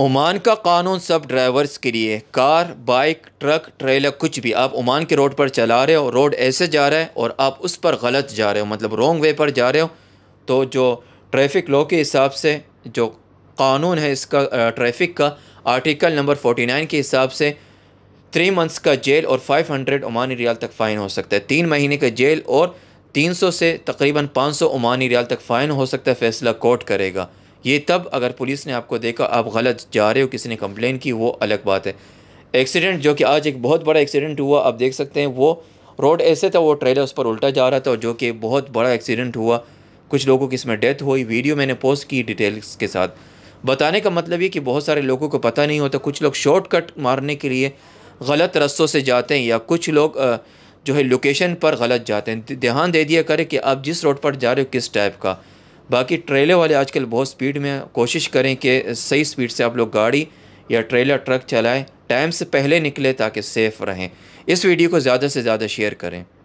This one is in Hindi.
ओमान का कानून सब ड्राइवर्स के लिए कार बाइक ट्रक ट्रेलर कुछ भी आप ओमान के रोड पर चला रहे हो रोड ऐसे जा रहा है और आप उस पर गलत जा रहे हो मतलब रॉन्ग वे पर जा रहे हो तो जो ट्रैफिक लॉ के हिसाब से जो कानून है इसका ट्रैफिक का आर्टिकल नंबर फोटी नाइन के हिसाब से थ्री मंथ्स का जेल और फाइव हंड्रेड ओमानी रियाल तक फ़ाइन हो सकता है तीन महीने का जेल और तीन सौ से तकरीबन पाँच सौ ओमानी रियाल तक फ़ाइन हो सकता है फैसला कोर्ट करेगा ये तब अगर पुलिस ने आपको देखा आप गलत जा रहे हो किसी ने कंप्लेन की वो अलग बात है एक्सीडेंट जो कि आज एक बहुत बड़ा एक्सीडेंट हुआ आप देख सकते हैं वो रोड ऐसे था वो ट्रेलर उस पर उल्टा जा रहा था जो कि बहुत बड़ा एक्सीडेंट हुआ कुछ लोगों की इसमें डेथ हुई वीडियो मैंने पोस्ट की डिटेल्स के साथ बताने का मतलब ये कि बहुत सारे लोगों को पता नहीं होता कुछ लोग शॉर्टकट मारने के लिए गलत रस्तों से जाते हैं या कुछ लोग जो है लोकेशन पर गलत जाते हैं ध्यान दे दिया करें कि आप जिस रोड पर जा रहे हो किस टाइप का बाकी ट्रेलर वाले आजकल बहुत स्पीड में कोशिश करें कि सही स्पीड से आप लोग गाड़ी या ट्रेलर ट्रक चलाएं टाइम से पहले निकले ताकि सेफ़ रहें इस वीडियो को ज़्यादा से ज़्यादा शेयर करें